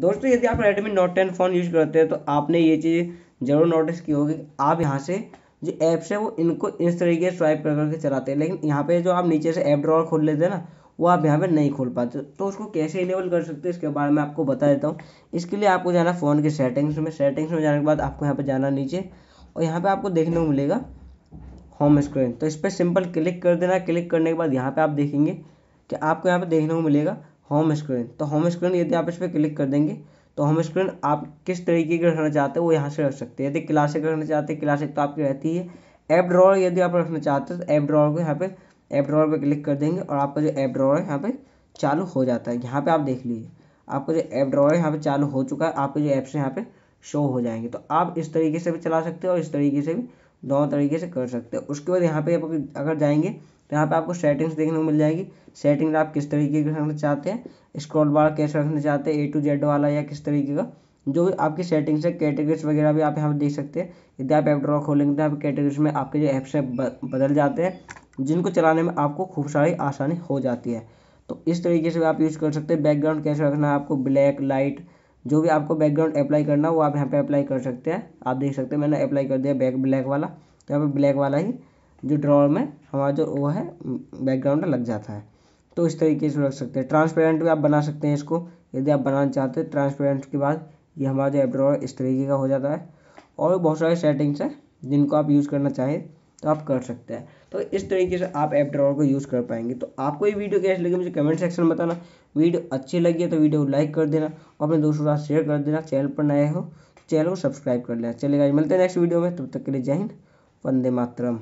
दोस्तों यदि आप Redmi Note ten phone use करते हैं तो आपने ये चीज़ ज़रूर नोटिस की होगी आप यहाँ से जो ऐप्स है वो इनको इस तरीके से स्वाइप कर करके चलाते हैं लेकिन यहाँ पे जो आप नीचे से ऐप ड्रॉवर खोल लेते हैं ना वो आप यहाँ पे नहीं खोल पाते तो उसको कैसे इनेबल कर सकते हैं इसके बारे में आपको बता देता हूँ इसके लिए आपको जाना फ़ोन के सेटिंग्स में सेटिंग्स में जाने के बाद आपको यहाँ पर जाना नीचे और यहाँ पर आपको देखने को मिलेगा होम स्क्रीन तो इस पर सिंपल क्लिक कर देना क्लिक करने के बाद यहाँ पर आप देखेंगे कि आपको यहाँ पर देखने को मिलेगा होम स्क्रीन तो होम स्क्रीन यदि आप इस पर क्लिक कर देंगे तो होम स्क्रीन आप किस तरीके की रखना चाहते हैं वो यहाँ से रख सकते हैं यदि क्लासिक रखना चाहते हैं क्लासिक तो आपकी रहती है ऐप ड्रॉवर यदि आप रखना चाहते हैं तो ऐप ड्रॉवर को यहाँ पर ऐप ड्रॉवर पर क्लिक कर देंगे और आपका जो ऐप ड्रॉवर है यहाँ पर चालू हो जाता है यहाँ पर आप देख लीजिए आपका जो ऐप ड्रॉवर है यहाँ पर चालू हो चुका है आपके जो ऐप्स यहाँ पे शो हो जाएंगे तो आप इस तरीके से भी चला सकते हो और इस तरीके से भी दोनों तरीके से कर सकते हो उसके बाद यहाँ पर आप अगर जाएंगे तो यहाँ पे आपको सेटिंग्स देखने को मिल जाएगी सेटिंग आप किस तरीके की रखना चाहते हैं स्क्रॉल बार कैसे रखना चाहते हैं ए टू जेड वाला या किस तरीके का जो भी आपकी सेटिंग्स है कैटेगरीज वगैरह भी आप यहाँ पर देख सकते हैं यदि आप एपड्रॉ खोलेंगे तो आप कैटेगरीज में आपके जो ऐप्स है बदल जाते हैं जिनको चलाने में आपको खूब सारी आसानी हो जाती है तो इस तरीके से आप यूज़ कर सकते हैं बैकग्राउंड कैसे रखना है आपको ब्लैक लाइट जो भी आपको बैकग्राउंड अप्लाई करना है वो आप यहाँ पे अप्लाई कर सकते हैं आप देख सकते हैं मैंने अप्लाई कर दिया बैक ब्लैक वाला तो यहाँ पे ब्लैक वाला ही जो ड्रॉवर में हमारा जो वो है बैकग्राउंड लग जाता है तो इस तरीके से रख सकते हैं ट्रांसपेरेंट भी आप बना सकते हैं इसको यदि आप बनाना चाहते हैं ट्रांसपेरेंट के बाद ये हमारा जो ऐप ड्रॉवर इस तरीके का हो जाता है और बहुत सारे सेटिंग्स हैं जिनको आप यूज़ करना चाहें तो आप कर सकते हैं तो इस तरीके से आप ऐप ड्रॉवर को यूज़ कर पाएंगे तो आपको ये वीडियो कैसी लगी मुझे कमेंट सेक्शन में बताना वीडियो अच्छी लगी है तो वीडियो लाइक कर देना और अपने दोस्तों के साथ शेयर कर देना चैनल पर नए हो चैनल को सब्सक्राइब कर लेना चलेगा मिलते हैं नेक्स्ट वीडियो में तब तक के लिए जय हिंद वंदे मातरम